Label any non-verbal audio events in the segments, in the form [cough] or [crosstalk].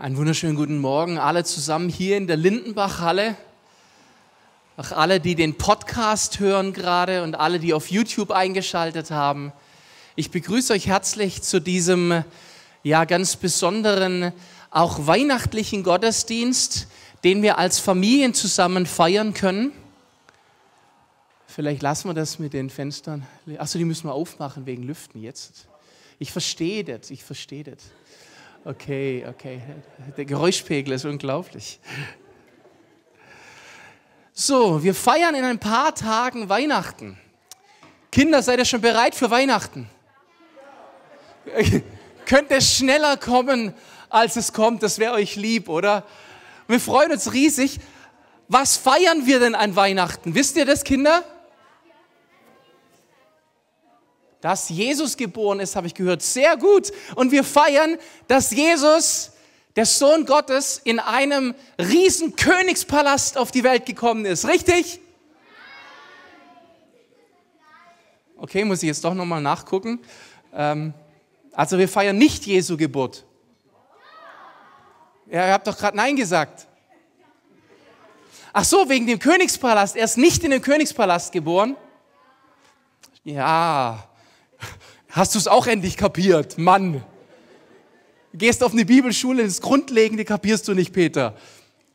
Einen wunderschönen guten Morgen alle zusammen hier in der Lindenbachhalle. Auch alle, die den Podcast hören gerade und alle, die auf YouTube eingeschaltet haben. Ich begrüße euch herzlich zu diesem ja ganz besonderen, auch weihnachtlichen Gottesdienst, den wir als Familien zusammen feiern können. Vielleicht lassen wir das mit den Fenstern. Achso, die müssen wir aufmachen wegen Lüften jetzt. Ich verstehe das, ich verstehe das. Okay, okay. Der Geräuschpegel ist unglaublich. So, wir feiern in ein paar Tagen Weihnachten. Kinder, seid ihr schon bereit für Weihnachten? [laughs] Könnt es schneller kommen, als es kommt? Das wäre euch lieb, oder? Wir freuen uns riesig. Was feiern wir denn an Weihnachten? Wisst ihr das, Kinder? dass Jesus geboren ist, habe ich gehört. Sehr gut. Und wir feiern, dass Jesus, der Sohn Gottes, in einem riesen Königspalast auf die Welt gekommen ist. Richtig? Okay, muss ich jetzt doch nochmal nachgucken. Ähm, also wir feiern nicht Jesu Geburt. Ja, ihr habt doch gerade Nein gesagt. Ach so, wegen dem Königspalast. Er ist nicht in dem Königspalast geboren. Ja, Hast du es auch endlich kapiert, Mann? Gehst auf eine Bibelschule, das Grundlegende kapierst du nicht, Peter.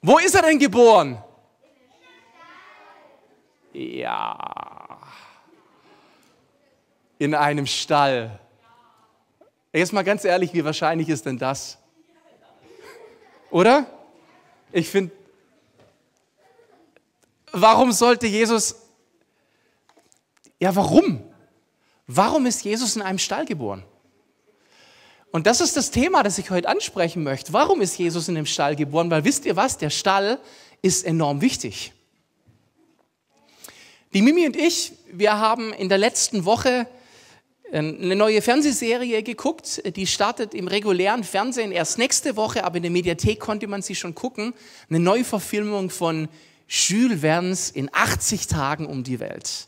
Wo ist er denn geboren? Ja. In einem Stall. Jetzt mal ganz ehrlich, wie wahrscheinlich ist denn das? Oder? Ich finde, warum sollte Jesus, ja, warum? Warum ist Jesus in einem Stall geboren? Und das ist das Thema, das ich heute ansprechen möchte. Warum ist Jesus in dem Stall geboren? Weil wisst ihr was, der Stall ist enorm wichtig. Die Mimi und ich, wir haben in der letzten Woche äh, eine neue Fernsehserie geguckt. Die startet im regulären Fernsehen erst nächste Woche, aber in der Mediathek konnte man sie schon gucken. Eine Neuverfilmung von Jules Verne's in 80 Tagen um die Welt.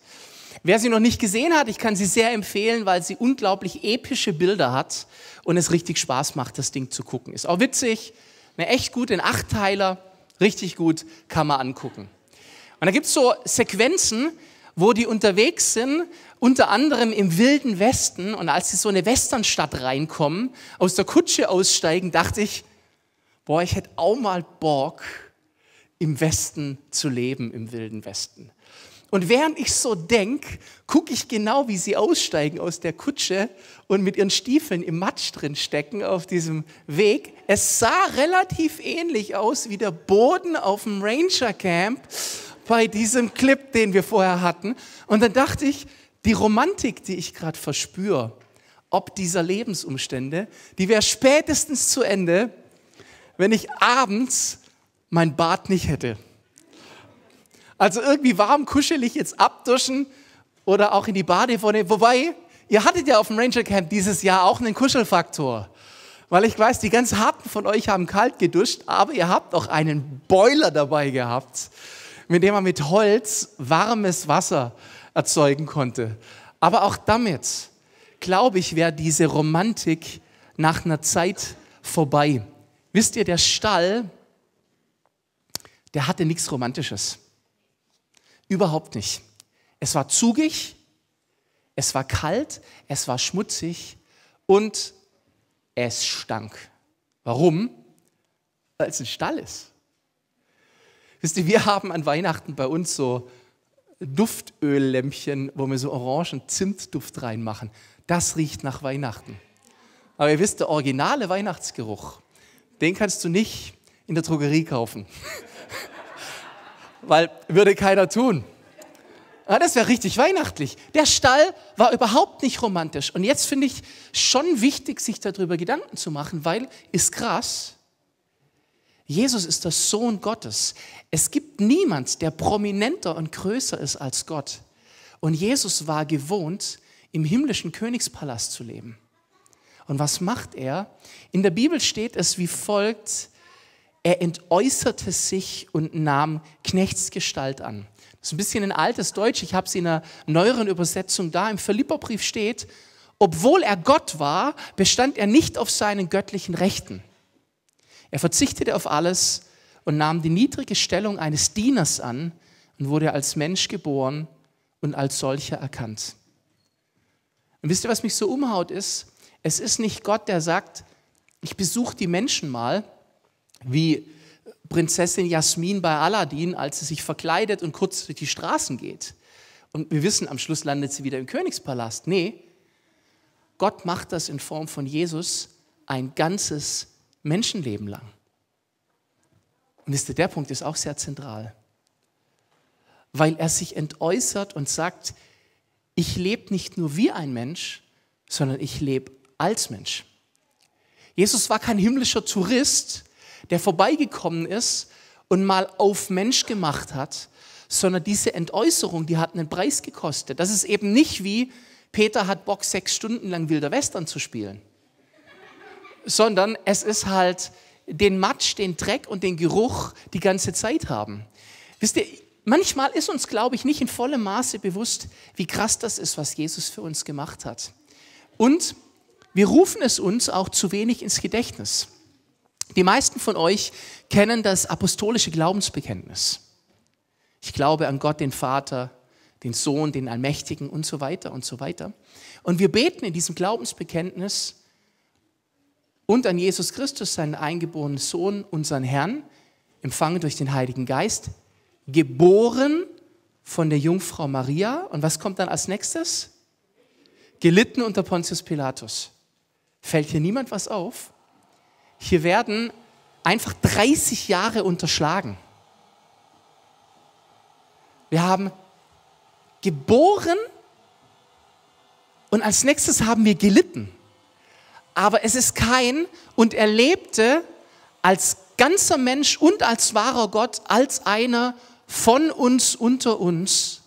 Wer sie noch nicht gesehen hat, ich kann sie sehr empfehlen, weil sie unglaublich epische Bilder hat und es richtig Spaß macht, das Ding zu gucken. Ist auch witzig, eine echt gut in Achtteiler, richtig gut, kann man angucken. Und da gibt es so Sequenzen, wo die unterwegs sind, unter anderem im wilden Westen. Und als sie so eine Westernstadt reinkommen, aus der Kutsche aussteigen, dachte ich, boah, ich hätte auch mal Borg im Westen zu leben, im wilden Westen. Und während ich so denke, gucke ich genau, wie sie aussteigen aus der Kutsche und mit ihren Stiefeln im Matsch drin stecken auf diesem Weg. Es sah relativ ähnlich aus wie der Boden auf dem Ranger Camp bei diesem Clip, den wir vorher hatten. Und dann dachte ich, die Romantik, die ich gerade verspüre, ob dieser Lebensumstände, die wäre spätestens zu Ende, wenn ich abends mein Bad nicht hätte. Also irgendwie warm, kuschelig jetzt abduschen oder auch in die Badewanne. Wobei, ihr hattet ja auf dem Ranger Camp dieses Jahr auch einen Kuschelfaktor. Weil ich weiß, die ganz Harten von euch haben kalt geduscht, aber ihr habt auch einen Boiler dabei gehabt, mit dem man mit Holz warmes Wasser erzeugen konnte. Aber auch damit, glaube ich, wäre diese Romantik nach einer Zeit vorbei. Wisst ihr, der Stall, der hatte nichts Romantisches. Überhaupt nicht. Es war zugig, es war kalt, es war schmutzig und es stank. Warum? Weil es ein Stall ist. Wisst ihr, wir haben an Weihnachten bei uns so Duftöllämpchen, wo wir so orangen Zimtduft reinmachen. Das riecht nach Weihnachten. Aber ihr wisst, der originale Weihnachtsgeruch, den kannst du nicht in der Drogerie kaufen. [laughs] weil würde keiner tun. Ja, ah, das wäre richtig weihnachtlich. Der Stall war überhaupt nicht romantisch. Und jetzt finde ich schon wichtig, sich darüber Gedanken zu machen, weil ist krass. Jesus ist der Sohn Gottes. Es gibt niemand, der prominenter und größer ist als Gott. Und Jesus war gewohnt, im himmlischen Königspalast zu leben. Und was macht er? In der Bibel steht es wie folgt, er entäußerte sich und nahm Knechtsgestalt an. Das ist ein bisschen ein altes Deutsch, ich habe es in einer neueren Übersetzung da. Im Philipperbrief steht, obwohl er Gott war, bestand er nicht auf seinen göttlichen Rechten. Er verzichtete auf alles und nahm die niedrige Stellung eines Dieners an und wurde als Mensch geboren und als solcher erkannt. Und wisst ihr, was mich so umhaut ist? Es ist nicht Gott, der sagt, ich besuche die Menschen mal wie Prinzessin Jasmin bei Aladdin, als sie sich verkleidet und kurz durch die Straßen geht. Und wir wissen, am Schluss landet sie wieder im Königspalast. Nee, Gott macht das in Form von Jesus ein ganzes Menschenleben lang. Und wisst ihr, der Punkt ist auch sehr zentral, weil er sich entäußert und sagt, ich lebe nicht nur wie ein Mensch, sondern ich lebe als Mensch. Jesus war kein himmlischer Tourist, der vorbeigekommen ist und mal auf Mensch gemacht hat, sondern diese Entäußerung, die hat einen Preis gekostet. Das ist eben nicht wie, Peter hat Bock, sechs Stunden lang Wilder Western zu spielen, sondern es ist halt den Matsch, den Dreck und den Geruch die ganze Zeit haben. Wisst ihr, manchmal ist uns, glaube ich, nicht in vollem Maße bewusst, wie krass das ist, was Jesus für uns gemacht hat. Und wir rufen es uns auch zu wenig ins Gedächtnis. Die meisten von euch kennen das apostolische Glaubensbekenntnis. Ich glaube an Gott, den Vater, den Sohn, den Allmächtigen und so weiter und so weiter. Und wir beten in diesem Glaubensbekenntnis und an Jesus Christus, seinen eingeborenen Sohn, unseren Herrn, empfangen durch den Heiligen Geist, geboren von der Jungfrau Maria. Und was kommt dann als nächstes? Gelitten unter Pontius Pilatus. Fällt hier niemand was auf? Hier werden einfach 30 Jahre unterschlagen. Wir haben geboren und als nächstes haben wir gelitten. Aber es ist kein und er lebte als ganzer Mensch und als wahrer Gott, als einer von uns unter uns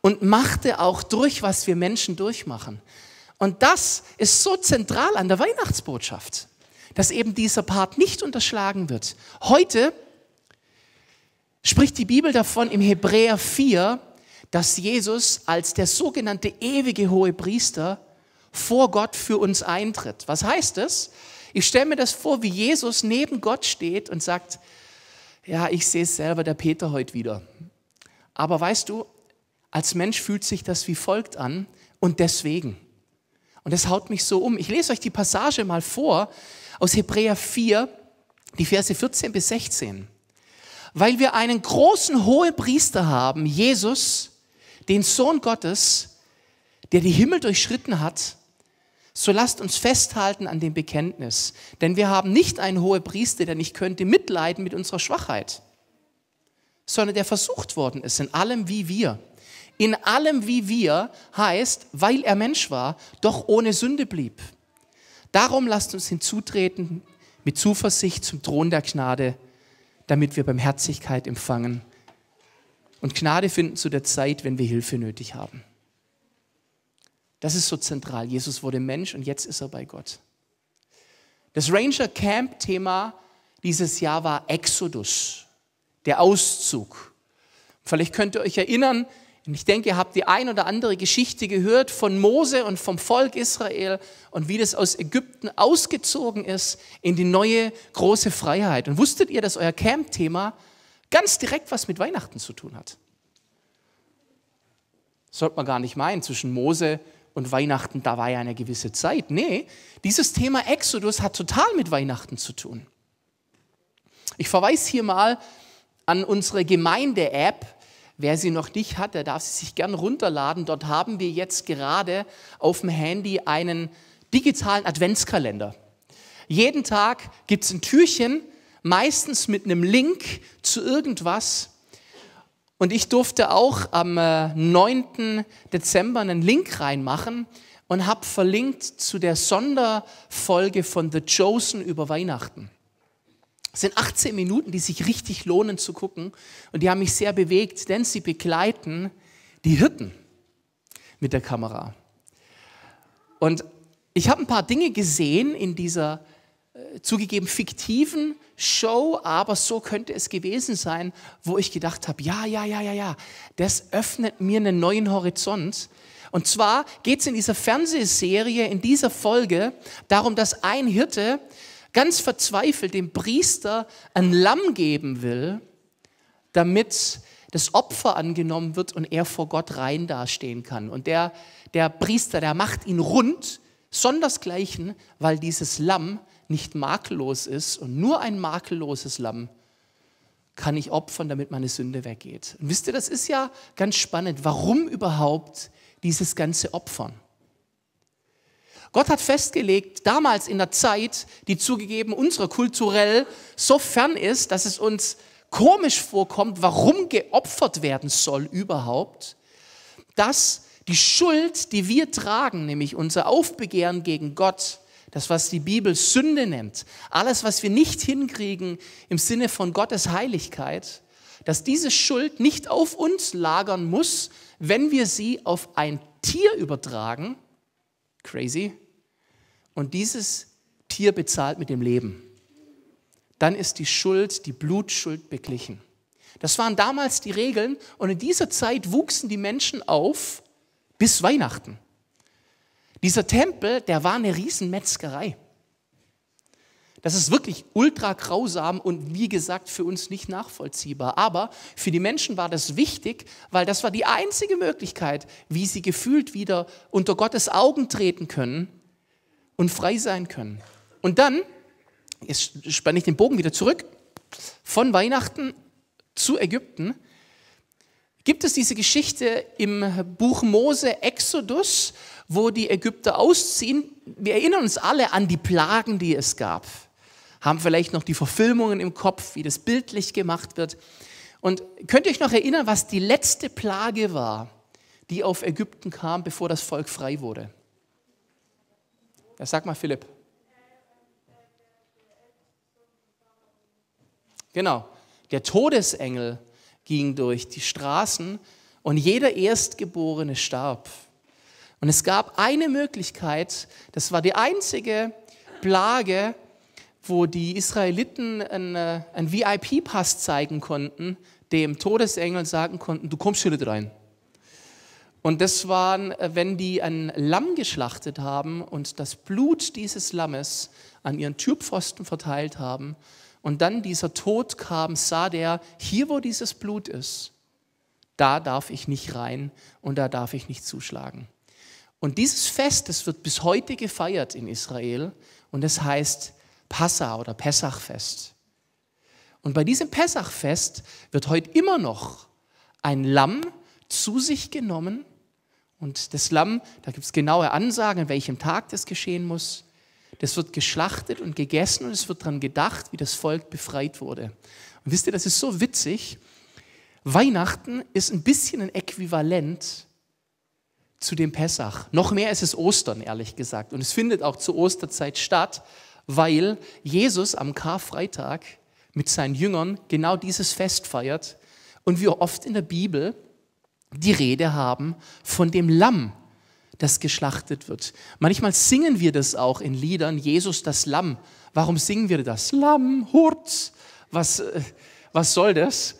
und machte auch durch, was wir Menschen durchmachen. Und das ist so zentral an der Weihnachtsbotschaft dass eben dieser Part nicht unterschlagen wird. Heute spricht die Bibel davon im Hebräer 4, dass Jesus als der sogenannte ewige hohe Priester vor Gott für uns eintritt. Was heißt das? Ich stelle mir das vor, wie Jesus neben Gott steht und sagt, ja, ich sehe es selber, der Peter heute wieder. Aber weißt du, als Mensch fühlt sich das wie folgt an und deswegen. Und das haut mich so um. Ich lese euch die Passage mal vor aus Hebräer 4, die Verse 14 bis 16. Weil wir einen großen hohen Priester haben, Jesus, den Sohn Gottes, der die Himmel durchschritten hat, so lasst uns festhalten an dem Bekenntnis. Denn wir haben nicht einen hohen Priester, der nicht könnte mitleiden mit unserer Schwachheit, sondern der versucht worden ist in allem wie wir in allem wie wir heißt, weil er Mensch war, doch ohne Sünde blieb. Darum lasst uns hinzutreten mit Zuversicht zum Thron der Gnade, damit wir Barmherzigkeit empfangen und Gnade finden zu der Zeit, wenn wir Hilfe nötig haben. Das ist so zentral. Jesus wurde Mensch und jetzt ist er bei Gott. Das Ranger Camp Thema dieses Jahr war Exodus, der Auszug. Vielleicht könnt ihr euch erinnern, und ich denke, ihr habt die ein oder andere Geschichte gehört von Mose und vom Volk Israel und wie das aus Ägypten ausgezogen ist in die neue große Freiheit. Und wusstet ihr, dass euer Camp-Thema ganz direkt was mit Weihnachten zu tun hat? Sollte man gar nicht meinen, zwischen Mose und Weihnachten, da war ja eine gewisse Zeit. Nee, dieses Thema Exodus hat total mit Weihnachten zu tun. Ich verweise hier mal an unsere Gemeinde-App, Wer sie noch nicht hat, der darf sie sich gern runterladen. Dort haben wir jetzt gerade auf dem Handy einen digitalen Adventskalender. Jeden Tag gibt es ein Türchen, meistens mit einem Link zu irgendwas. Und ich durfte auch am 9. Äh, Dezember einen Link reinmachen und habe verlinkt zu der Sonderfolge von The Chosen über Weihnachten. Es sind 18 Minuten, die sich richtig lohnen zu gucken und die haben mich sehr bewegt, denn sie begleiten die Hirten mit der Kamera. Und ich habe ein paar Dinge gesehen in dieser äh, zugegeben fiktiven Show, aber so könnte es gewesen sein, wo ich gedacht habe, ja, ja, ja, ja, ja, das öffnet mir einen neuen Horizont. Und zwar geht es in dieser Fernsehserie, in dieser Folge darum, dass ein Hirte ganz verzweifelt dem Priester ein Lamm geben will, damit das Opfer angenommen wird und er vor Gott rein dastehen kann. Und der, der Priester, der macht ihn rund, sondersgleichen, weil dieses Lamm nicht makellos ist und nur ein makelloses Lamm kann ich opfern, damit meine Sünde weggeht. Und wisst ihr, das ist ja ganz spannend. Warum überhaupt dieses ganze Opfern? Gott hat festgelegt, damals in der Zeit, die zugegeben unserer kulturell so fern ist, dass es uns komisch vorkommt, warum geopfert werden soll überhaupt, dass die Schuld, die wir tragen, nämlich unser Aufbegehren gegen Gott, das, was die Bibel Sünde nennt, alles, was wir nicht hinkriegen im Sinne von Gottes Heiligkeit, dass diese Schuld nicht auf uns lagern muss, wenn wir sie auf ein Tier übertragen, crazy, und dieses Tier bezahlt mit dem Leben, dann ist die Schuld, die Blutschuld beglichen. Das waren damals die Regeln und in dieser Zeit wuchsen die Menschen auf bis Weihnachten. Dieser Tempel, der war eine Riesenmetzgerei. Das ist wirklich ultra grausam und wie gesagt für uns nicht nachvollziehbar. Aber für die Menschen war das wichtig, weil das war die einzige Möglichkeit, wie sie gefühlt wieder unter Gottes Augen treten können und frei sein können. Und dann, jetzt spanne ich den Bogen wieder zurück, von Weihnachten zu Ägypten, gibt es diese Geschichte im Buch Mose Exodus, wo die Ägypter ausziehen. Wir erinnern uns alle an die Plagen, die es gab, haben vielleicht noch die Verfilmungen im Kopf, wie das bildlich gemacht wird. Und könnt ihr euch noch erinnern, was die letzte Plage war, die auf Ägypten kam, bevor das Volk frei wurde? Ja, sag mal, Philipp. Genau. Der Todesengel ging durch die Straßen und jeder Erstgeborene starb. Und es gab eine Möglichkeit, das war die einzige Plage, wo die Israeliten einen, äh, einen VIP-Pass zeigen konnten, dem Todesengel sagen konnten, du kommst hier nicht rein. Und das waren, äh, wenn die ein Lamm geschlachtet haben und das Blut dieses Lammes an ihren Türpfosten verteilt haben und dann dieser Tod kam, sah der, hier wo dieses Blut ist, da darf ich nicht rein und da darf ich nicht zuschlagen. Und dieses Fest, das wird bis heute gefeiert in Israel und das heißt Passa oder Pessachfest. Und bei diesem Pessachfest wird heute immer noch ein Lamm zu sich genommen und das Lamm, da gibt es genaue Ansagen, an welchem Tag das geschehen muss. Das wird geschlachtet und gegessen und es wird daran gedacht, wie das Volk befreit wurde. Und wisst ihr, das ist so witzig. Weihnachten ist ein bisschen ein Äquivalent zu dem Pessach. Noch mehr ist es Ostern, ehrlich gesagt. Und es findet auch zur Osterzeit statt, weil Jesus am Karfreitag mit seinen Jüngern genau dieses Fest feiert. Und wie oft in der Bibel die Rede haben von dem Lamm, das geschlachtet wird. Manchmal singen wir das auch in Liedern, Jesus das Lamm. Warum singen wir das? Lamm, Hurz, was, äh, was soll das?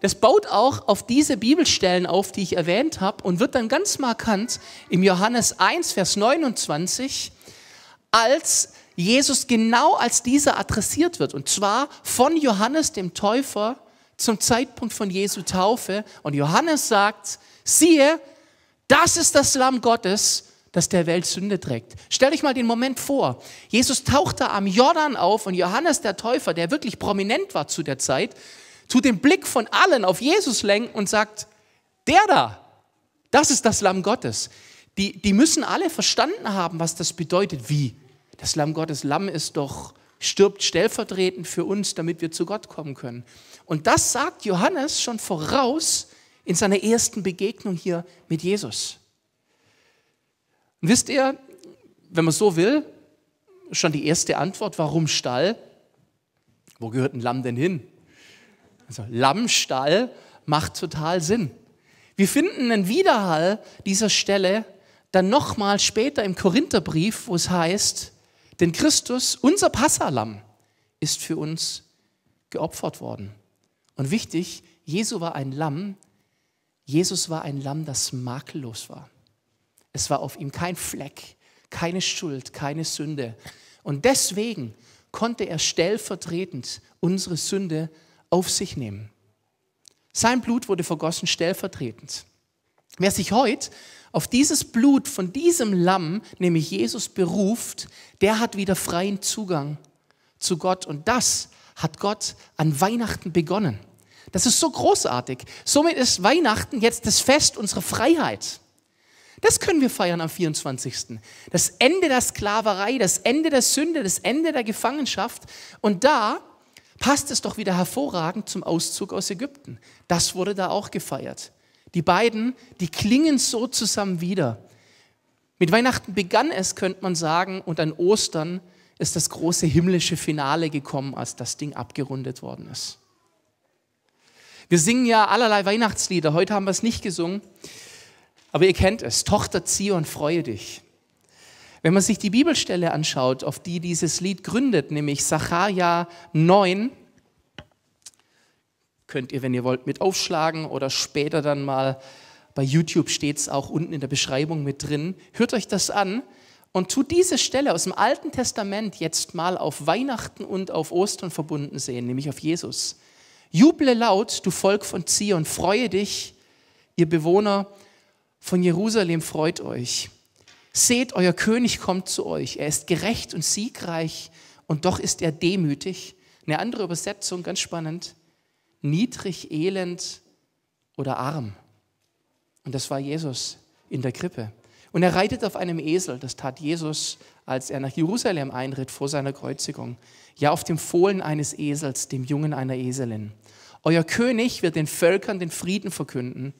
Das baut auch auf diese Bibelstellen auf, die ich erwähnt habe und wird dann ganz markant im Johannes 1, Vers 29, als Jesus genau als dieser adressiert wird. Und zwar von Johannes dem Täufer, zum Zeitpunkt von Jesu Taufe. Und Johannes sagt, siehe, das ist das Lamm Gottes, das der Welt Sünde trägt. Stell dich mal den Moment vor. Jesus taucht da am Jordan auf und Johannes der Täufer, der wirklich prominent war zu der Zeit, tut den Blick von allen auf Jesus lenken und sagt, der da, das ist das Lamm Gottes. Die, die müssen alle verstanden haben, was das bedeutet. Wie? Das Lamm Gottes, Lamm ist doch stirbt stellvertretend für uns, damit wir zu Gott kommen können. Und das sagt Johannes schon voraus in seiner ersten Begegnung hier mit Jesus. Und wisst ihr, wenn man so will, schon die erste Antwort, warum Stall? Wo gehört ein Lamm denn hin? Also Lammstall macht total Sinn. Wir finden einen Widerhall dieser Stelle dann nochmal später im Korintherbrief, wo es heißt, denn Christus, unser Passalam, ist für uns geopfert worden. Und wichtig, Jesu war ein Lamm. Jesus war ein Lamm, das makellos war. Es war auf ihm kein Fleck, keine Schuld, keine Sünde. Und deswegen konnte er stellvertretend unsere Sünde auf sich nehmen. Sein Blut wurde vergossen stellvertretend. Wer sich heute auf dieses Blut von diesem Lamm, nämlich Jesus, beruft, der hat wieder freien Zugang zu Gott. Und das hat Gott an Weihnachten begonnen. Das ist so großartig. Somit ist Weihnachten jetzt das Fest unserer Freiheit. Das können wir feiern am 24. Das Ende der Sklaverei, das Ende der Sünde, das Ende der Gefangenschaft. Und da passt es doch wieder hervorragend zum Auszug aus Ägypten. Das wurde da auch gefeiert. Die beiden, die klingen so zusammen wieder. Mit Weihnachten begann es, könnte man sagen, und an Ostern ist das große himmlische Finale gekommen, als das Ding abgerundet worden ist. Wir singen ja allerlei Weihnachtslieder, heute haben wir es nicht gesungen, aber ihr kennt es, Tochter ziehe und freue dich. Wenn man sich die Bibelstelle anschaut, auf die dieses Lied gründet, nämlich Sacharja 9, Könnt ihr, wenn ihr wollt, mit aufschlagen oder später dann mal bei YouTube steht es auch unten in der Beschreibung mit drin. Hört euch das an und tut diese Stelle aus dem Alten Testament jetzt mal auf Weihnachten und auf Ostern verbunden sehen, nämlich auf Jesus. Juble laut, du Volk von Zion, freue dich, ihr Bewohner von Jerusalem, freut euch. Seht, euer König kommt zu euch. Er ist gerecht und siegreich und doch ist er demütig. Eine andere Übersetzung, ganz spannend niedrig, elend oder arm. Und das war Jesus in der Krippe. Und er reitet auf einem Esel. Das tat Jesus, als er nach Jerusalem einritt vor seiner Kreuzigung. Ja, auf dem Fohlen eines Esels, dem Jungen einer Eselin. Euer König wird den Völkern den Frieden verkünden.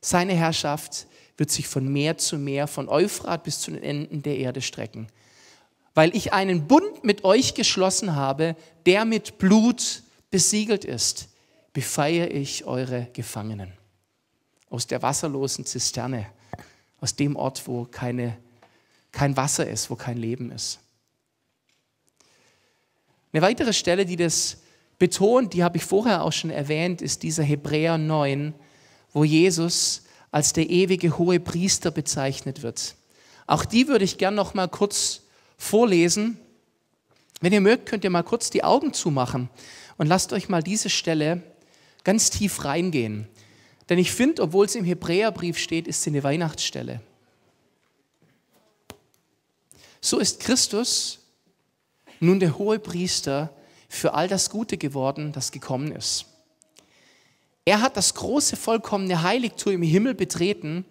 Seine Herrschaft wird sich von Meer zu Meer, von Euphrat bis zu den Enden der Erde strecken. Weil ich einen Bund mit euch geschlossen habe, der mit Blut besiegelt ist befreie ich eure Gefangenen aus der wasserlosen Zisterne, aus dem Ort, wo keine, kein Wasser ist, wo kein Leben ist. Eine weitere Stelle, die das betont, die habe ich vorher auch schon erwähnt, ist dieser Hebräer 9, wo Jesus als der ewige hohe Priester bezeichnet wird. Auch die würde ich gern noch mal kurz vorlesen. Wenn ihr mögt, könnt ihr mal kurz die Augen zumachen und lasst euch mal diese Stelle ganz tief reingehen. Denn ich finde, obwohl es im Hebräerbrief steht, ist sie eine Weihnachtsstelle. So ist Christus nun der hohe Priester für all das Gute geworden, das gekommen ist. Er hat das große, vollkommene Heiligtum im Himmel betreten,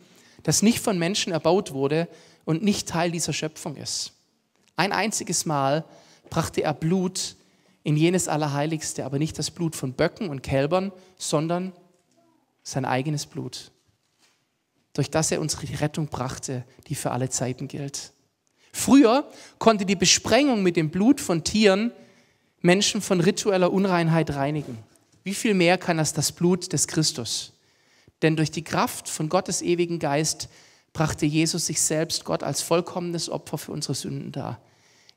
das nicht von Menschen erbaut wurde und nicht Teil dieser Schöpfung ist. Ein einziges Mal brachte er Blut in jenes Allerheiligste, aber nicht das Blut von Böcken und Kälbern, sondern sein eigenes Blut, durch das er unsere Rettung brachte, die für alle Zeiten gilt. Früher konnte die Besprengung mit dem Blut von Tieren Menschen von ritueller Unreinheit reinigen. Wie viel mehr kann das das Blut des Christus? Denn durch die Kraft von Gottes ewigen Geist brachte Jesus sich selbst Gott als vollkommenes Opfer für unsere Sünden dar.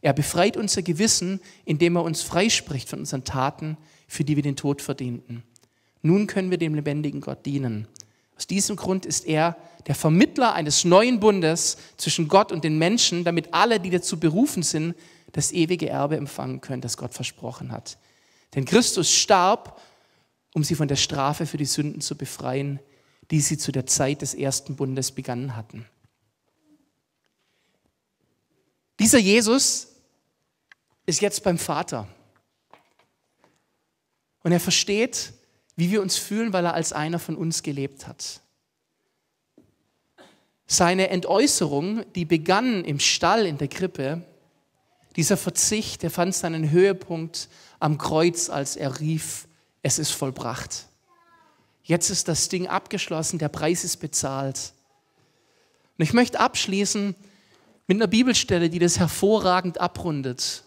Er befreit unser Gewissen, indem er uns freispricht von unseren Taten, für die wir den Tod verdienten. Nun können wir dem lebendigen Gott dienen. Aus diesem Grund ist er der Vermittler eines neuen Bundes zwischen Gott und den Menschen, damit alle, die dazu berufen sind, das ewige Erbe empfangen können, das Gott versprochen hat. Denn Christus starb, um sie von der Strafe für die Sünden zu befreien, die sie zu der Zeit des ersten Bundes begangen hatten. Dieser Jesus ist jetzt beim Vater. Und er versteht, wie wir uns fühlen, weil er als einer von uns gelebt hat. Seine Entäußerung, die begann im Stall, in der Krippe, dieser Verzicht, der fand seinen Höhepunkt am Kreuz, als er rief, es ist vollbracht. Jetzt ist das Ding abgeschlossen, der Preis ist bezahlt. Und ich möchte abschließen mit einer Bibelstelle, die das hervorragend abrundet.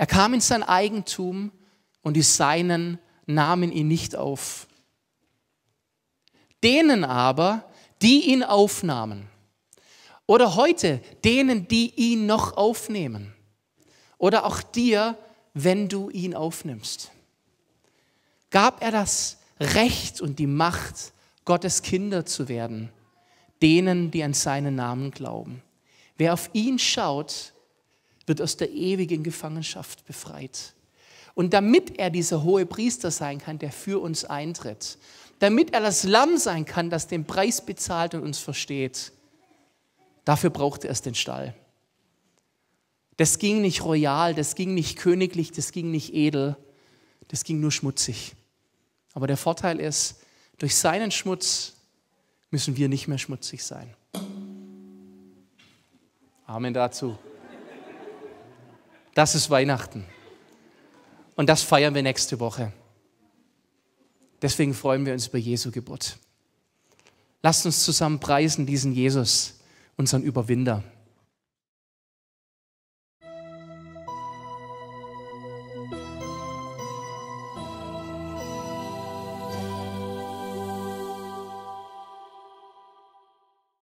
Er kam in sein Eigentum und die Seinen nahmen ihn nicht auf. Denen aber, die ihn aufnahmen, oder heute denen, die ihn noch aufnehmen, oder auch dir, wenn du ihn aufnimmst, gab er das Recht und die Macht, Gottes Kinder zu werden, denen, die an seinen Namen glauben. Wer auf ihn schaut, wird aus der ewigen Gefangenschaft befreit. Und damit er dieser hohe Priester sein kann, der für uns eintritt, damit er das Lamm sein kann, das den Preis bezahlt und uns versteht, dafür braucht er es den Stall. Das ging nicht royal, das ging nicht königlich, das ging nicht edel, das ging nur schmutzig. Aber der Vorteil ist, durch seinen Schmutz müssen wir nicht mehr schmutzig sein. Amen dazu. Das ist Weihnachten. Und das feiern wir nächste Woche. Deswegen freuen wir uns über Jesu Geburt. Lasst uns zusammen preisen diesen Jesus, unseren Überwinder.